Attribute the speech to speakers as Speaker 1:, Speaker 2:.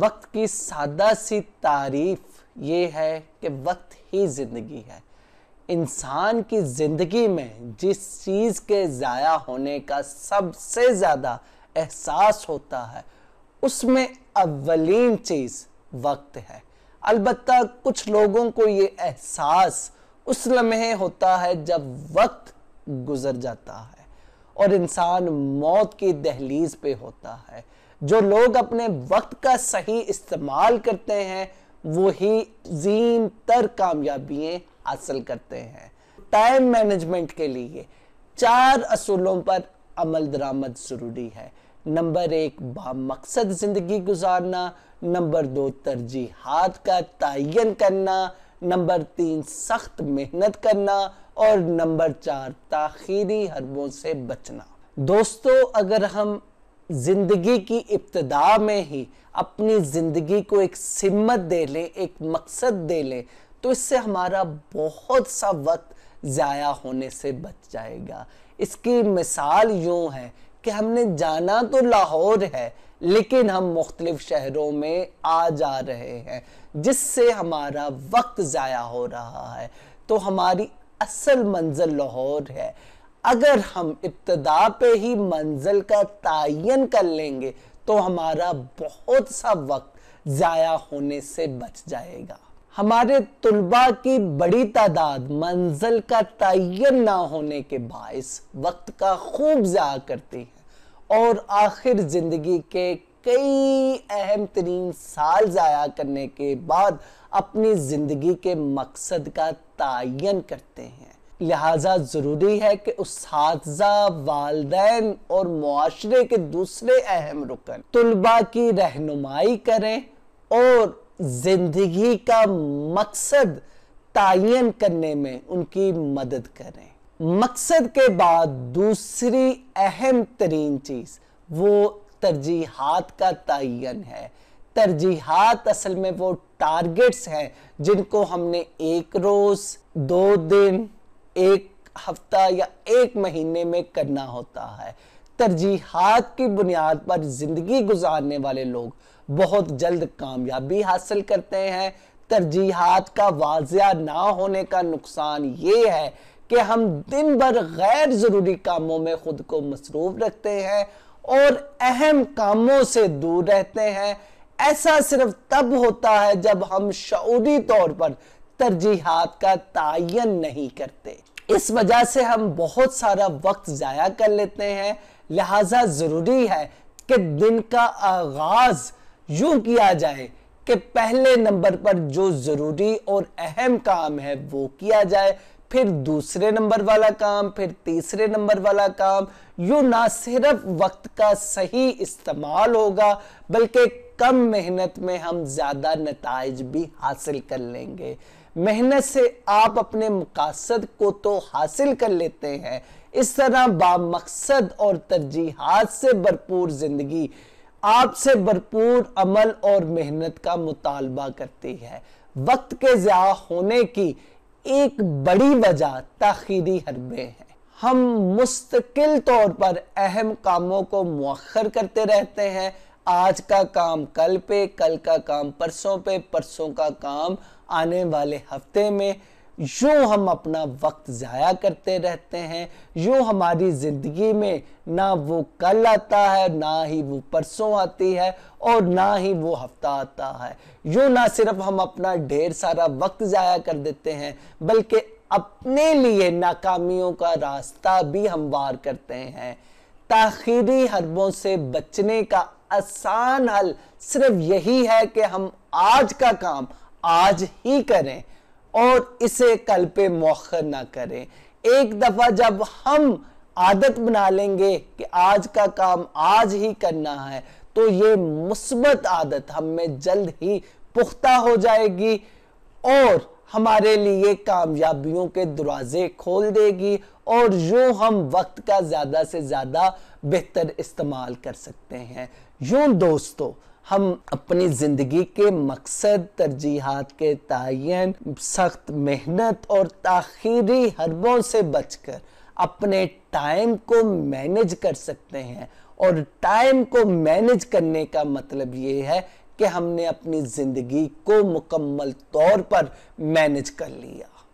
Speaker 1: वक्त की सादा सी तारीफ ये है कि वक्त ही ज़िंदगी है इंसान की ज़िंदगी में जिस चीज़ के ज़ाया होने का सबसे ज़्यादा एहसास होता है उसमें अवलीन चीज़ वक्त है अलबत् कुछ लोगों को ये एहसास उस लम्हे होता है जब वक्त गुजर जाता है और इंसान मौत की दहलीज पे होता है जो लोग अपने वक्त का सही इस्तेमाल करते हैं वो ही जीम तर कामयाबियाँ हासिल करते हैं टाइम मैनेजमेंट के लिए चार असूलों पर अमल दरामद ज़रूरी है नंबर एक बामकसद ज़िंदगी गुजारना नंबर दो तरजीहत का तयन करना नंबर तीन सख्त मेहनत करना और नंबर चार ताखीरी हरबों से बचना दोस्तों अगर हम जिंदगी की इब्तदा में ही अपनी ज़िंदगी को एक सिमत दे लें एक मकसद दे लें तो इससे हमारा बहुत सा वक्त ज़ाया होने से बच जाएगा इसकी मिसाल यूँ है कि हमने जाना तो लाहौर है लेकिन हम मुख्तलिफ शहरों में आ जा रहे हैं जिससे हमारा वक्त ज़ाया हो रहा है तो हमारी असल मंजिल लाहौर है अगर हम इब्तदा पे ही मंजिल का तयन कर लेंगे तो हमारा बहुत सा वक्त ज़ाया होने से बच जाएगा हमारे तलबा की बड़ी तादाद मंजिल का तयन ना होने के बायस वक्त का खूब ज़ाया करती है और आखिर ज़िंदगी के कई अहम तरीन साल ज़ाया करने के बाद अपनी ज़िंदगी के मकसद का तयन करते हैं लिहाजा ज़रूरी है कि उस वालदेन और माशरे के दूसरे अहम रुकन तुलबा की रहनुमाई करें और ज़िंदगी का मकसद तयन करने में उनकी मदद करें मकसद के बाद दूसरी अहम तरीन चीज़ वो तरजीहत का तयन है तरजीहत असल में वो टारगेट्स हैं जिनको हमने एक रोज़ दो दिन एक हफ्ता या एक महीने में करना होता है तरजीहात की बुनियाद पर ज़िंदगी गुजारने वाले लोग बहुत जल्द कामयाबी हासिल करते हैं तरजीहात का वाजिया ना होने का नुकसान ये है कि हम दिन भर गैर ज़रूरी कामों में ख़ुद को मसरूफ़ रखते हैं और अहम कामों से दूर रहते हैं ऐसा सिर्फ तब होता है जब हम शौरी तौर पर तरजीहात का तयन नहीं करते इस वजह से हम बहुत सारा वक्त ज़ाया कर लेते हैं लिहाजा ज़रूरी है कि दिन का आगाज़ यूँ किया जाए कि पहले नंबर पर जो ज़रूरी और अहम काम है वो किया जाए फिर दूसरे नंबर वाला काम फिर तीसरे नंबर वाला काम यूँ ना सिर्फ वक्त का सही इस्तेमाल होगा बल्कि कम मेहनत में हम ज़्यादा नतज भी हासिल कर लेंगे मेहनत से आप अपने मकासद को तो हासिल कर लेते हैं इस तरह बामकसद और तरजीहत से भरपूर ज़िंदगी आपसे भरपूर अमल और मेहनत का मुतालबा करती है वक्त के ज़्या होने की एक बड़ी वजह ताखीरी हरबे हैं हम मुस्तकिल तौर पर अहम कामों को मौखर करते रहते हैं आज का काम कल पे कल का काम परसों पे परसों का काम आने वाले हफ्ते में यूँ हम अपना वक्त ज़ाया करते रहते हैं यूँ हमारी ज़िंदगी में ना वो कल आता है ना ही वो परसों आती है और ना ही वो हफ्ता आता है यूँ ना सिर्फ हम अपना ढेर सारा वक्त ज़ाया कर देते हैं बल्कि अपने लिए नाकामियों का रास्ता भी हमवार करते हैं ताखीरी हरबों से बचने का आसान हल सिर्फ यही है कि हम आज का काम आज ही करें और इसे कल पे मौखर ना करें एक दफ़ा जब हम आदत बना लेंगे कि आज का काम आज ही करना है तो ये मुस्बत आदत हम में जल्द ही पुख्ता हो जाएगी और हमारे लिए कामयाबियों के दरवाजे खोल देगी और यूँ हम वक्त का ज़्यादा से ज़्यादा बेहतर इस्तेमाल कर सकते हैं यूं दोस्तों हम अपनी ज़िंदगी के मकसद तरजीहत के तयन सख्त मेहनत और ताखीरी हरबों से बचकर अपने टाइम को मैनेज कर सकते हैं और टाइम को मैनेज करने का मतलब ये है कि हमने अपनी ज़िंदगी को मुकम्मल तौर पर मैनेज कर लिया